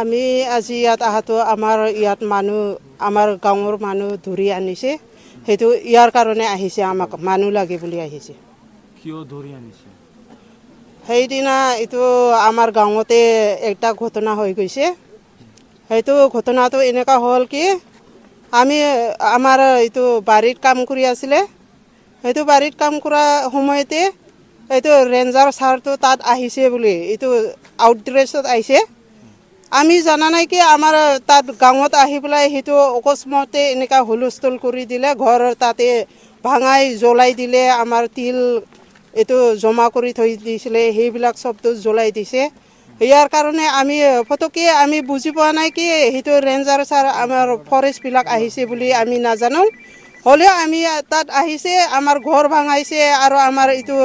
আমি আজি ইয়াত অহাটো আমাৰ ইয়াত মানুহ আমাৰ গাঁৱৰ মানুহ ধৰি আনিছে সেইটো ইয়াৰ কাৰণে আহিছে আমাক মানুহ লাগে বুলি আহিছে কিয় ধৰি আনিছে সেইদিনা এইটো আমাৰ গাঁৱতে এটা ঘটনা হৈ গৈছে সেইটো ঘটনাটো এনেকুৱা হ'ল কি আমি আমাৰ এইটো বাৰীত কাম কৰি আছিলে সেইটো বাৰীত কাম কৰা সময়তে এইটো ৰেঞ্জাৰ ছাৰটো তাত আহিছে বুলি এইটো আউটড্ৰেছত আহিছে আমি জানা নাই কি আমাৰ তাত গাঁৱত আহি পেলাই সেইটো অকস্মতে এনেকুৱা হুলস্থুল কৰি দিলে ঘৰ তাতে ভাঙাই জ্বলাই দিলে আমাৰ তিল এইটো জমা কৰি থৈ দিছিলে সেইবিলাক চবটো জ্বলাই দিছে ইয়াৰ কাৰণে আমি ফটকে আমি বুজি পোৱা নাই কি সেইটো ৰেঞ্জাৰ ছাৰ আমাৰ ফৰেষ্টবিলাক আহিছে বুলি আমি নাজানো হ'লেও আমি তাত আহিছে আমাৰ ঘৰ ভাঙাইছে আৰু আমাৰ এইটো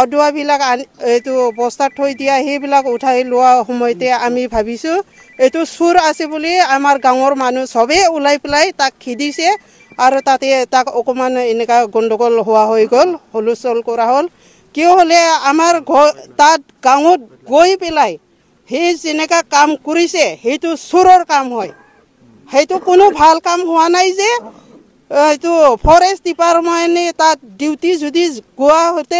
অদুৱাবিলাক আনি এইটো বস্তাত থৈ দিয়া সেইবিলাক উঠাই লোৱা সময়তে আমি ভাবিছোঁ এইটো চোৰ আছে বুলি আমাৰ গাঁৱৰ মানুহ চবেই ওলাই পেলাই তাক খেদিছে আৰু তাতে তাক অকণমান এনেকুৱা গণ্ডগোল হোৱা হৈ গ'ল হুলস্থল কৰা হ'ল কিয় হ'লে আমাৰ ঘ তাত গাঁৱত গৈ পেলাই সেই যেনেকুৱা কাম কৰিছে সেইটো চোৰৰ কাম হয় সেইটো কোনো ভাল কাম হোৱা নাই যে এইটো ফৰেষ্ট ডিপাৰ্টমেণ্টে তাত ডিউটি যদি গোৱা হতে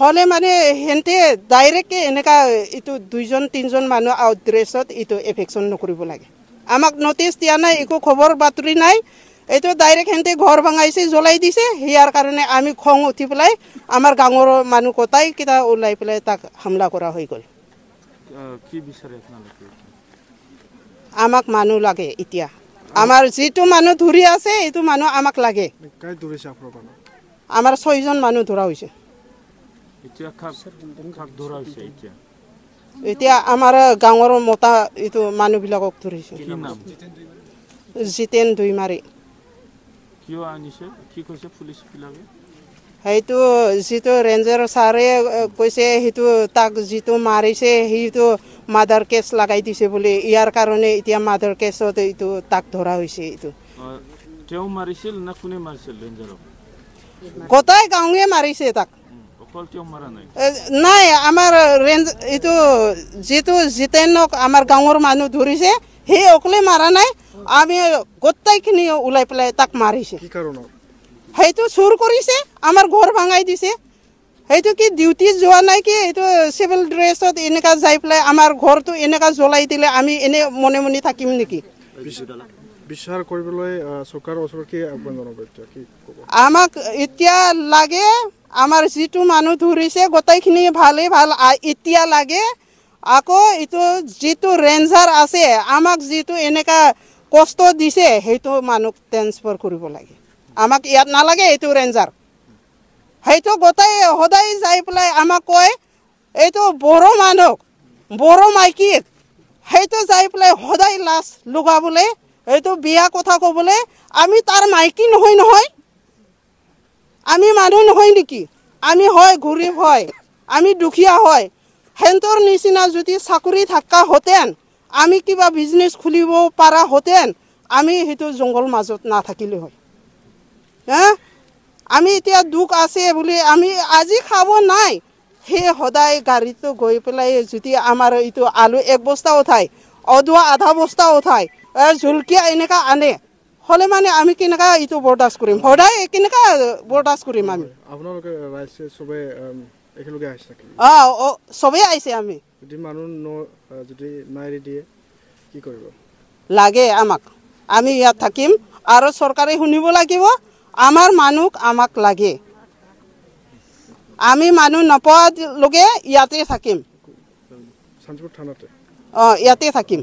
হলে মানে সিহঁতে ডাইৰেক্টে এনেকুৱা এইটো দুইজন তিনিজন মানুহ আউট ড্ৰেছত এইটো এফেকশ্যন নকৰিব লাগে আমাক নটিচ দিয়া নাই একো খবৰ বাতৰি নাই এইটো ডাইৰেক্ট সিহঁতে ঘৰ ভাঙাইছে জ্বলাই দিছে হিয়াৰ কাৰণে আমি খং উঠি পেলাই আমাৰ গাঁৱৰ মানুহ কটাই কেইটা ওলাই পেলাই তাক হামলা কৰা হৈ গ'ল আমাক মানুহ লাগে এতিয়া আমাৰ যিটো মানুহ ধৰি আছে এইটো মানুহ আমাক লাগে আমাৰ ছয়জন মানুহ ধৰা হৈছে Itu ya kak, kak dorai sih itu. Itu ya amara gangor mota itu manu bila kok turis. Kinam. Zitin dui mari. Kyo anise, kiko sih polisi bila ya? Itu zitu ranger sare kuise itu tak zitu mari sih itu mother case lagai di sebuli. Iar karone itu ya mother case itu itu tak dorai sih itu. Cewa marisil nak kune marisil ranger. Kota ya kangunya marisil tak. নাই আমাৰ range এইটো যিটো জিতেনক আমাৰ গাঁৱৰ মানুহ ধৰিছে সি অকলে মাৰা নাই আমি গোটেইখিনি ওলাই পেলাই তাক মাৰিছে সেইটো চুৰ কৰিছে আমাৰ ঘৰ ভাঙাই দিছে সেইটো কি ডিউটি যোৱা নাই কি এইটো চিভিল ড্ৰেছত এনেকুৱা যাই পেলাই আমাৰ ঘৰটো এনেকুৱা জ্বলাই দিলে আমি এনে মনে মনে থাকিম নেকি আমাক এতিয়া লাগে আমাৰ যিটো মানুহ ধৰিছে গোটেইখিনি ভালেই ভাল এতিয়া লাগে আকৌ এইটো যিটো ৰেঞ্জাৰ আছে আমাক যিটো এনেকুৱা কষ্ট দিছে সেইটো মানুহক ট্ৰেঞ্চফাৰ কৰিব লাগে আমাক ইয়াত নালাগে এইটো ৰেঞ্জাৰ সেইটো গোটেই সদায় যাই পেলাই আমাক কয় এইটো বড়ো মানুহ বড়ো মাইকীক সেইটো যাই পেলাই সদায় লাজ লগাবলে এইটো বিয়া কথা ক'বলে আমি তাৰ মাইকী নহয় নহয় আমি মানুহ নহয় নেকি আমি হয় গৰীব হয় আমি দুখীয়া হয় সিহঁতৰ নিচিনা যদি চাকৰি থকা হতেন আমি কিবা বিজনেছ খুলিব পৰা হতেন আমি সেইটো জংঘল মাজত নাথাকিলে হয় হে আমি এতিয়া দুখ আছে বুলি আমি আজি খাব নাই সেই সদায় গাড়ীতো গৈ পেলাই যদি আমাৰ এইটো আলু এক বস্তা উঠাই অদুৱা আধা বস্তা উঠাই জুলকীয়া এনেকুৱা আনে হ'লে মানে আমি কেনেকুৱা এইটো বৰদাস কৰিম সদায় কেনেকুৱা বৰদাস কৰিম আমি চবেই আহিছে আমি লাগে আমাক আমি ইয়াত থাকিম আৰু চৰকাৰে শুনিব লাগিব আমাৰ মানুহ আমাক লাগে আমি মানুহ নপোৱা লোকে ইয়াতে থাকিম অঁ ইয়াতে থাকিম